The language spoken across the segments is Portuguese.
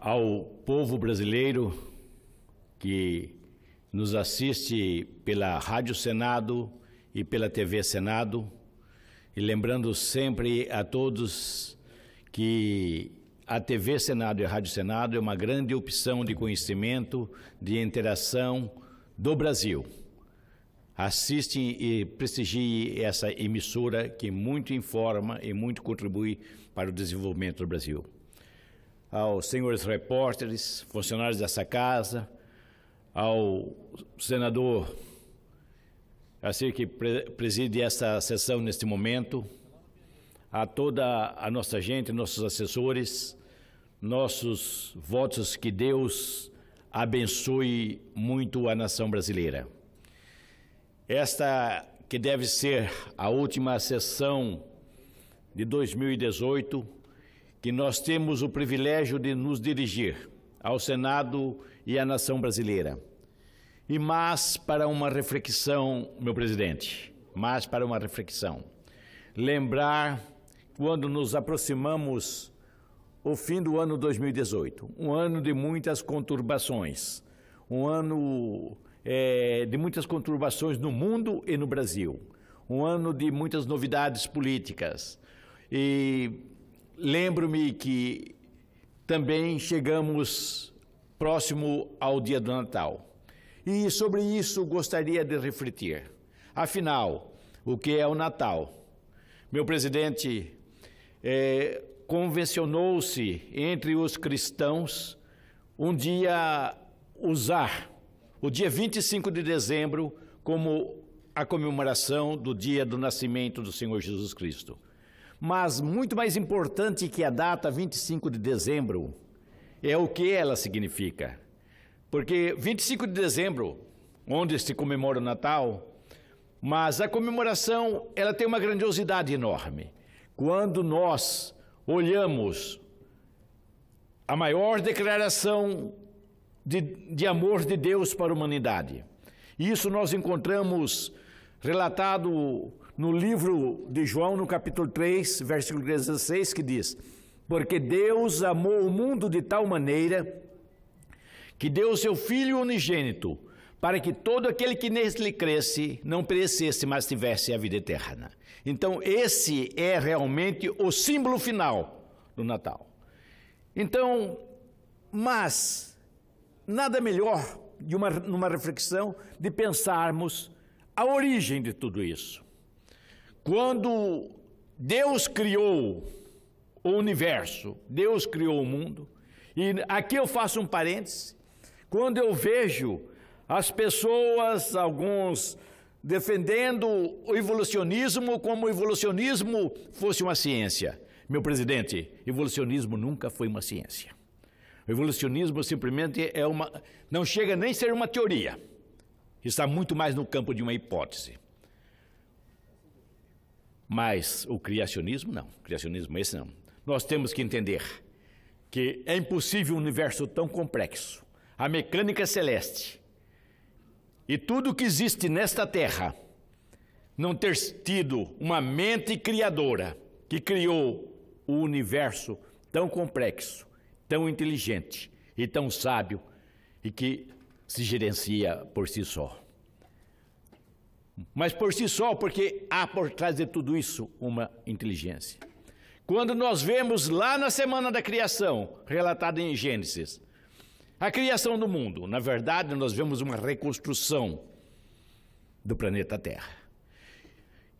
ao povo brasileiro que nos assiste pela Rádio Senado e pela TV Senado, e lembrando sempre a todos que a TV Senado e a Rádio Senado é uma grande opção de conhecimento, de interação do Brasil. assiste e prestigiem essa emissora que muito informa e muito contribui para o desenvolvimento do Brasil aos senhores repórteres, funcionários dessa casa, ao senador assim que preside esta sessão neste momento, a toda a nossa gente, nossos assessores, nossos votos que Deus abençoe muito a nação brasileira. Esta que deve ser a última sessão de 2018 que nós temos o privilégio de nos dirigir ao Senado e à nação brasileira. E mais para uma reflexão, meu presidente, mais para uma reflexão. Lembrar quando nos aproximamos o fim do ano 2018, um ano de muitas conturbações, um ano é, de muitas conturbações no mundo e no Brasil, um ano de muitas novidades políticas. E lembro-me que também chegamos próximo ao dia do Natal. E sobre isso gostaria de refletir. Afinal, o que é o Natal? Meu presidente é, convencionou-se entre os cristãos um dia usar o dia 25 de dezembro como a comemoração do dia do nascimento do Senhor Jesus Cristo. Mas muito mais importante que a data 25 de dezembro é o que ela significa. Porque 25 de dezembro, onde se comemora o Natal, mas a comemoração, ela tem uma grandiosidade enorme. Quando nós olhamos a maior declaração de, de amor de Deus para a humanidade, isso nós encontramos relatado no livro de João, no capítulo 3, versículo 16, que diz: Porque Deus amou o mundo de tal maneira que deu o seu Filho unigênito, para que todo aquele que nele cresce não perecesse, mas tivesse a vida eterna. Então, esse é realmente o símbolo final do Natal. Então, mas nada melhor de uma, numa reflexão de pensarmos a origem de tudo isso. Quando Deus criou o universo, Deus criou o mundo, e aqui eu faço um parêntese, quando eu vejo as pessoas, alguns defendendo o evolucionismo como o evolucionismo fosse uma ciência. Meu presidente, evolucionismo nunca foi uma ciência. O evolucionismo simplesmente é uma não chega nem a ser uma teoria. Está muito mais no campo de uma hipótese. Mas o criacionismo, não. O criacionismo, esse não. Nós temos que entender que é impossível um universo tão complexo. A mecânica celeste e tudo que existe nesta terra não ter tido uma mente criadora que criou o universo tão complexo, tão inteligente e tão sábio e que se gerencia por si só mas por si só, porque há por trás de tudo isso uma inteligência. Quando nós vemos lá na semana da criação, relatada em Gênesis, a criação do mundo, na verdade, nós vemos uma reconstrução do planeta Terra.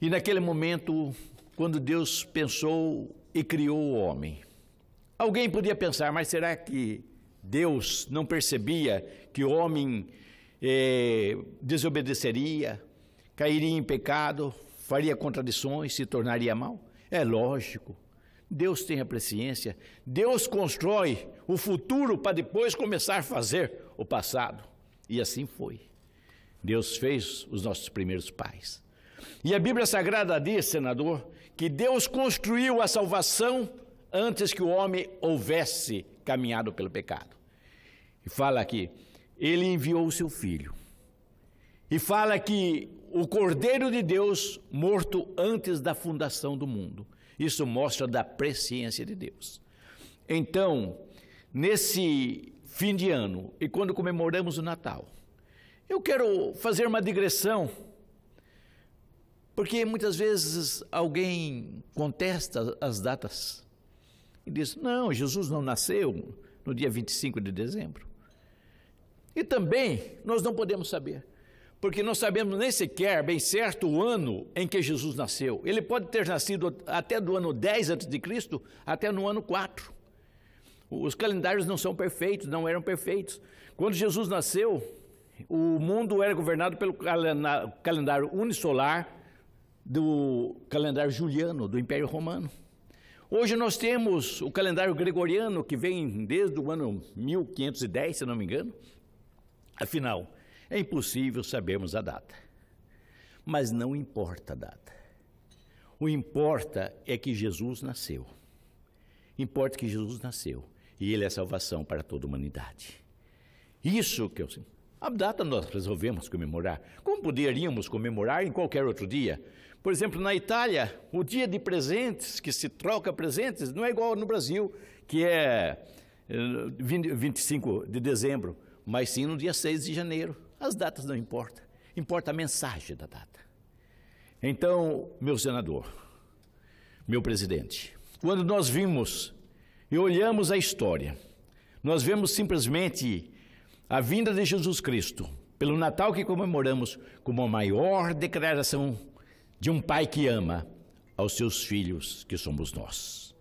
E naquele momento, quando Deus pensou e criou o homem, alguém podia pensar, mas será que Deus não percebia que o homem eh, desobedeceria, cairia em pecado, faria contradições, se tornaria mal? É lógico. Deus tem a presciência. Deus constrói o futuro para depois começar a fazer o passado. E assim foi. Deus fez os nossos primeiros pais. E a Bíblia Sagrada diz, senador, que Deus construiu a salvação antes que o homem houvesse caminhado pelo pecado. E fala aqui: Ele enviou o seu filho e fala que o Cordeiro de Deus morto antes da fundação do mundo. Isso mostra da presciência de Deus. Então, nesse fim de ano e quando comemoramos o Natal, eu quero fazer uma digressão, porque muitas vezes alguém contesta as datas e diz: não, Jesus não nasceu no dia 25 de dezembro. E também nós não podemos saber porque não sabemos nem sequer bem certo o ano em que Jesus nasceu. Ele pode ter nascido até do ano 10 antes de Cristo, até no ano 4. Os calendários não são perfeitos, não eram perfeitos. Quando Jesus nasceu, o mundo era governado pelo calendário unisolar do calendário juliano do Império Romano. Hoje nós temos o calendário gregoriano que vem desde o ano 1510, se não me engano. Afinal, é impossível sabermos a data. Mas não importa a data. O importa é que Jesus nasceu. Importa que Jesus nasceu e ele é salvação para toda a humanidade. Isso que eu a data nós resolvemos comemorar, como poderíamos comemorar em qualquer outro dia. Por exemplo, na Itália, o dia de presentes, que se troca presentes, não é igual no Brasil, que é 25 eh, de dezembro, mas sim no dia 6 de janeiro. As datas não importam, importa a mensagem da data. Então, meu senador, meu presidente, quando nós vimos e olhamos a história, nós vemos simplesmente a vinda de Jesus Cristo, pelo Natal que comemoramos, como a maior declaração de um pai que ama aos seus filhos, que somos nós.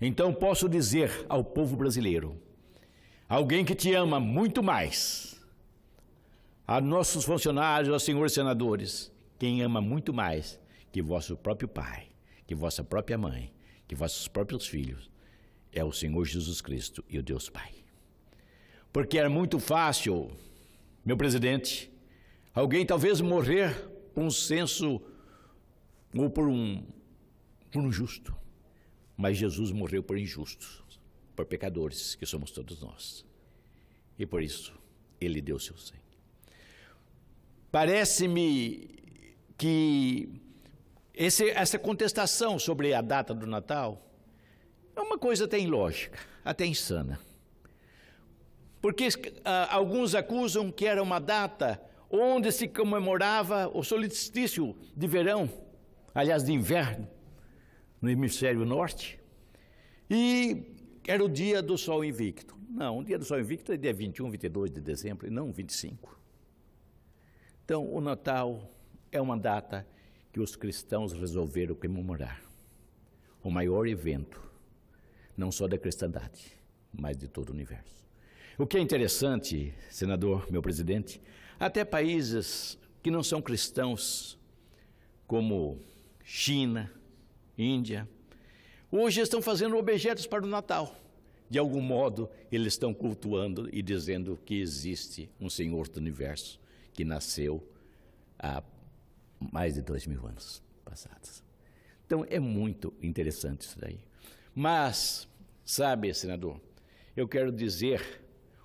Então posso dizer ao povo brasileiro: alguém que te ama muito mais a nossos funcionários, aos senhores senadores, quem ama muito mais que vosso próprio pai, que vossa própria mãe, que vossos próprios filhos, é o Senhor Jesus Cristo e o Deus Pai. Porque é muito fácil, meu presidente, alguém talvez morrer por um senso ou por um, por um justo. Mas Jesus morreu por injustos, por pecadores, que somos todos nós. E por isso, ele deu seu sangue. Parece-me que esse, essa contestação sobre a data do Natal é uma coisa até ilógica, até insana. Porque ah, alguns acusam que era uma data onde se comemorava o solstício de verão, aliás, de inverno, no hemisfério norte, e era o dia do sol invicto. Não, o dia do sol invicto é dia 21, 22 de dezembro, e não 25. Então, o Natal é uma data que os cristãos resolveram comemorar. O maior evento, não só da cristandade, mas de todo o universo. O que é interessante, senador, meu presidente, até países que não são cristãos, como China, Índia, hoje estão fazendo objetos para o Natal. De algum modo, eles estão cultuando e dizendo que existe um Senhor do universo que nasceu há mais de dois mil anos passados. Então é muito interessante isso daí. Mas, sabe, senador, eu quero dizer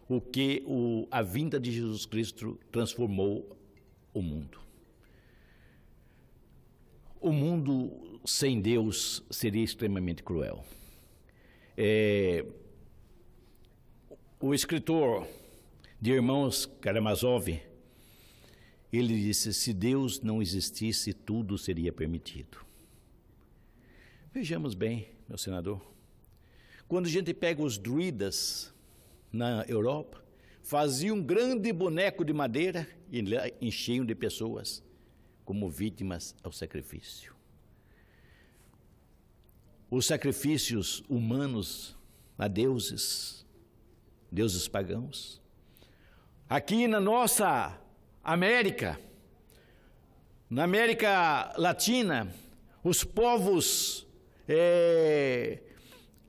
o que o, a vinda de Jesus Cristo transformou o mundo. O mundo sem Deus seria extremamente cruel. É, o escritor de Irmãos Karamazov, ele disse: se Deus não existisse, tudo seria permitido. Vejamos bem, meu senador. Quando a gente pega os druidas na Europa, faziam um grande boneco de madeira e enchiam de pessoas como vítimas ao sacrifício. Os sacrifícios humanos a deuses, deuses pagãos. Aqui na nossa América, na América Latina, os povos é,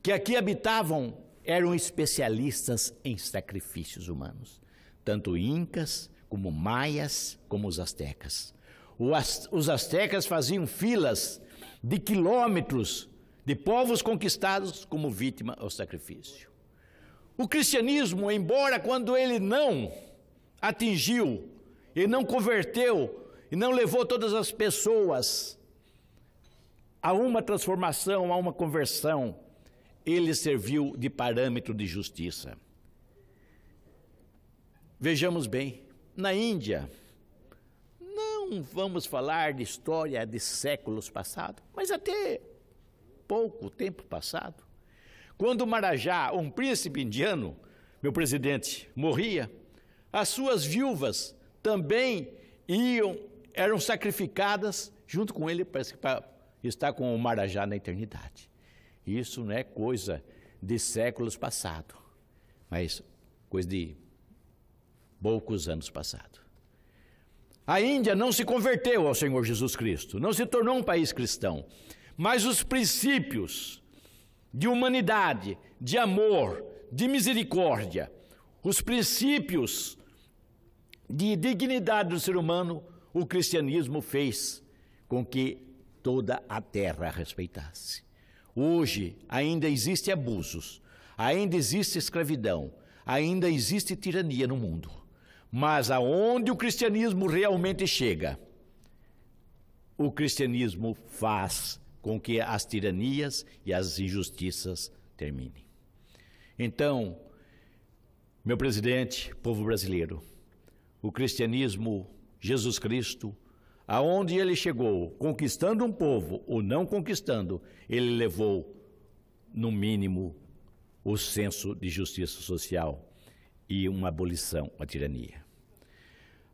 que aqui habitavam eram especialistas em sacrifícios humanos, tanto incas como maias, como os astecas. Os astecas faziam filas de quilômetros de povos conquistados como vítima ao sacrifício. O cristianismo, embora quando ele não atingiu ele não converteu e não levou todas as pessoas a uma transformação, a uma conversão. Ele serviu de parâmetro de justiça. Vejamos bem, na Índia, não vamos falar de história de séculos passados, mas até pouco tempo passado, quando Marajá, um príncipe indiano, meu presidente, morria, as suas viúvas também iam, eram sacrificadas junto com ele, para estar com o Marajá na eternidade. Isso não é coisa de séculos passados, mas coisa de poucos anos passados. A Índia não se converteu ao Senhor Jesus Cristo, não se tornou um país cristão, mas os princípios de humanidade, de amor, de misericórdia, os princípios de dignidade do ser humano, o cristianismo fez com que toda a terra respeitasse. Hoje ainda existem abusos, ainda existe escravidão, ainda existe tirania no mundo. Mas aonde o cristianismo realmente chega? O cristianismo faz com que as tiranias e as injustiças terminem. Então, meu presidente, povo brasileiro, o cristianismo, Jesus Cristo, aonde ele chegou, conquistando um povo ou não conquistando, ele levou, no mínimo, o senso de justiça social e uma abolição à tirania.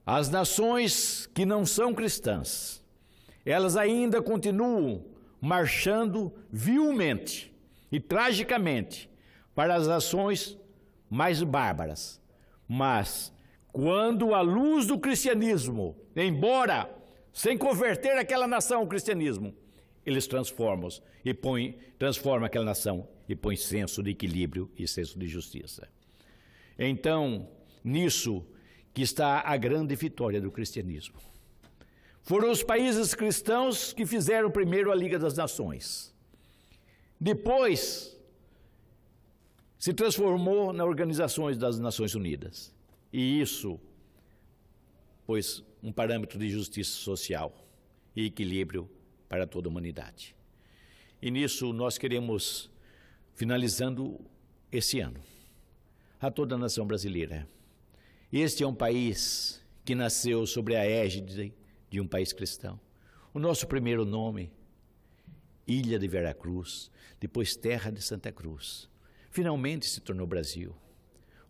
As nações que não são cristãs, elas ainda continuam marchando vilmente e tragicamente para as ações mais bárbaras, mas quando a luz do cristianismo, embora sem converter aquela nação ao cristianismo, eles transformam e põem, transforma aquela nação e põe senso de equilíbrio e senso de justiça. Então, nisso que está a grande vitória do cristianismo. Foram os países cristãos que fizeram primeiro a Liga das Nações. Depois se transformou na Organização das Nações Unidas. E isso, pois, um parâmetro de justiça social e equilíbrio para toda a humanidade. E nisso nós queremos, finalizando esse ano, a toda a nação brasileira. Este é um país que nasceu sobre a égide de um país cristão. O nosso primeiro nome, Ilha de Veracruz, depois Terra de Santa Cruz, finalmente se tornou Brasil.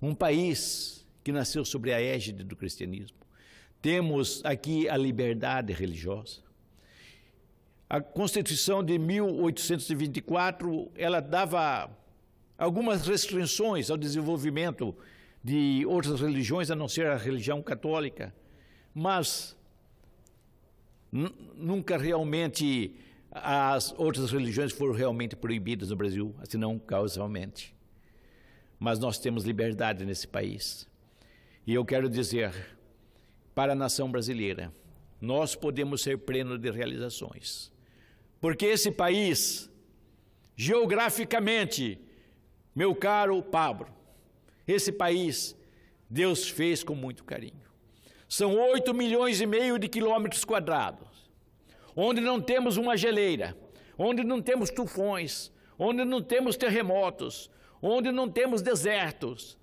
Um país que nasceu sobre a égide do cristianismo. Temos aqui a liberdade religiosa. A Constituição de 1824, ela dava algumas restrições ao desenvolvimento de outras religiões, a não ser a religião católica, mas nunca realmente as outras religiões foram realmente proibidas no Brasil, assim não causalmente. Mas nós temos liberdade nesse país. E eu quero dizer para a nação brasileira: nós podemos ser plenos de realizações, porque esse país, geograficamente, meu caro Pablo, esse país Deus fez com muito carinho. São 8 milhões e meio de quilômetros quadrados, onde não temos uma geleira, onde não temos tufões, onde não temos terremotos, onde não temos desertos,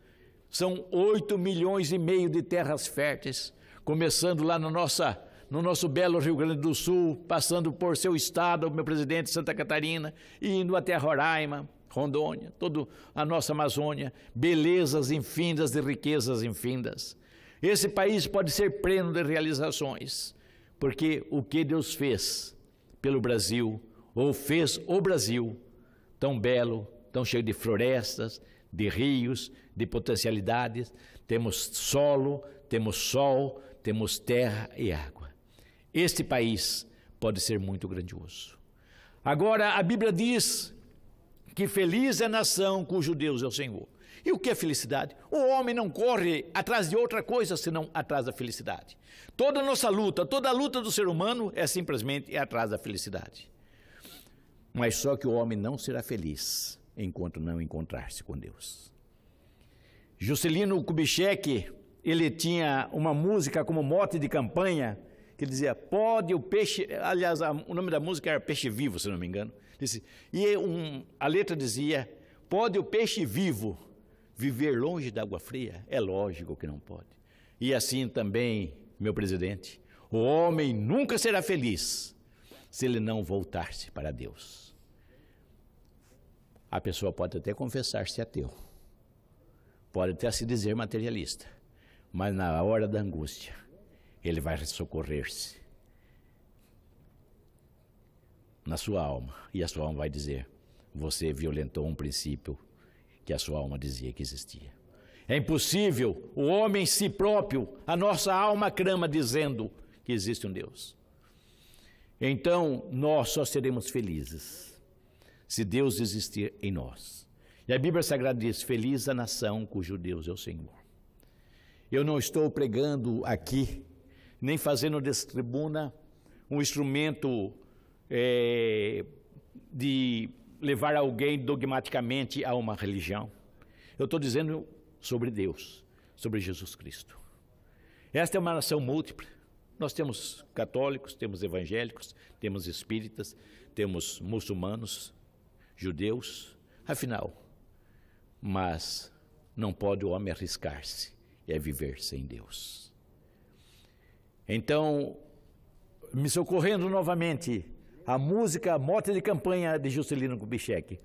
são 8 milhões e meio de terras férteis, começando lá no, nossa, no nosso belo Rio Grande do Sul, passando por seu estado, meu presidente, Santa Catarina, e indo até Roraima, Rondônia, toda a nossa Amazônia, belezas infindas de riquezas infindas. Esse país pode ser pleno de realizações, porque o que Deus fez pelo Brasil, ou fez o Brasil, tão belo, tão cheio de florestas, de rios, de potencialidades, temos solo, temos sol, temos terra e água. Este país pode ser muito grandioso. Agora, a Bíblia diz que feliz é a nação cujo Deus é o Senhor. E o que é felicidade? O homem não corre atrás de outra coisa senão atrás da felicidade. Toda a nossa luta, toda a luta do ser humano é simplesmente atrás da felicidade. Mas só que o homem não será feliz enquanto não encontrar-se com Deus. Juscelino Kubitschek, ele tinha uma música como mote de campanha, que dizia, pode o peixe, aliás, o nome da música era Peixe Vivo, se não me engano. e um, a letra dizia, pode o peixe vivo viver longe da água fria? É lógico que não pode. E assim também, meu presidente, o homem nunca será feliz se ele não voltar-se para Deus. A pessoa pode até confessar-se ateu. Pode até se dizer materialista, mas na hora da angústia, ele vai socorrer-se na sua alma. E a sua alma vai dizer: Você violentou um princípio que a sua alma dizia que existia. É impossível o homem em si próprio, a nossa alma crama dizendo que existe um Deus. Então nós só seremos felizes se Deus existir em nós. E a Bíblia Sagrada diz: Feliz a nação cujo Deus é o Senhor. Eu não estou pregando aqui, nem fazendo dessa tribuna um instrumento é, de levar alguém dogmaticamente a uma religião. Eu estou dizendo sobre Deus, sobre Jesus Cristo. Esta é uma nação múltipla. Nós temos católicos, temos evangélicos, temos espíritas, temos muçulmanos, judeus. Afinal, mas não pode o homem arriscar-se, é viver sem Deus. Então, me socorrendo novamente, a música morte de Campanha de Juscelino Kubitschek.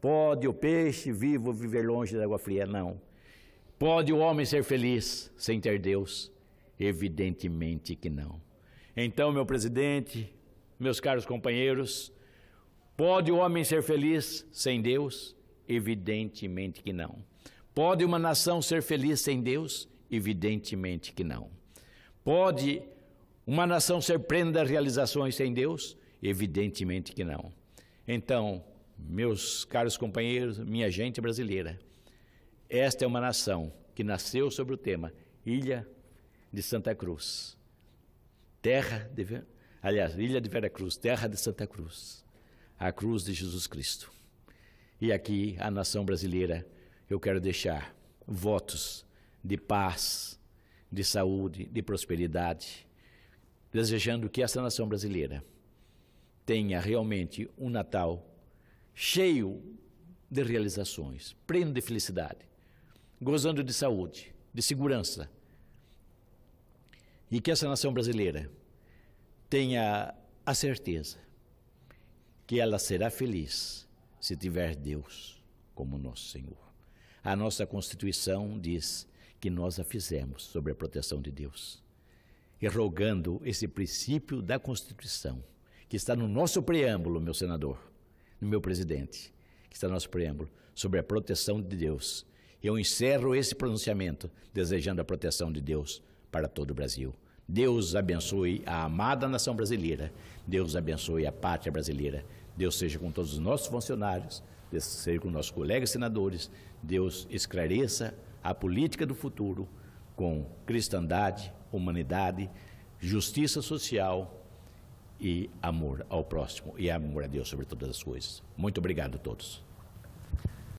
Pode o peixe vivo viver longe da água fria? Não. Pode o homem ser feliz sem ter Deus? Evidentemente que não. Então, meu presidente, meus caros companheiros, pode o homem ser feliz sem Deus? Evidentemente que não. Pode uma nação ser feliz sem Deus? Evidentemente que não. Pode uma nação ser prenda a realizações sem Deus? Evidentemente que não. Então, meus caros companheiros, minha gente brasileira, esta é uma nação que nasceu sobre o tema Ilha de Santa Cruz. Terra de, aliás, Ilha de Vera Cruz, terra de Santa Cruz. A cruz de Jesus Cristo. E aqui a nação brasileira, eu quero deixar votos de paz, de saúde, de prosperidade, desejando que essa nação brasileira tenha realmente um Natal cheio de realizações, pleno de felicidade, gozando de saúde, de segurança. E que essa nação brasileira tenha a certeza que ela será feliz se tiver Deus como nosso Senhor. A nossa Constituição diz que nós a fizemos sobre a proteção de Deus. E rogando esse princípio da Constituição, que está no nosso preâmbulo, meu senador, no meu presidente, que está no nosso preâmbulo, sobre a proteção de Deus. Eu encerro esse pronunciamento desejando a proteção de Deus para todo o Brasil. Deus abençoe a amada nação brasileira. Deus abençoe a pátria brasileira. Deus seja com todos os nossos funcionários, Deus seja com nossos colegas senadores, Deus esclareça a política do futuro com cristandade, humanidade, justiça social e amor ao próximo e amor a Deus sobre todas as coisas. Muito obrigado a todos.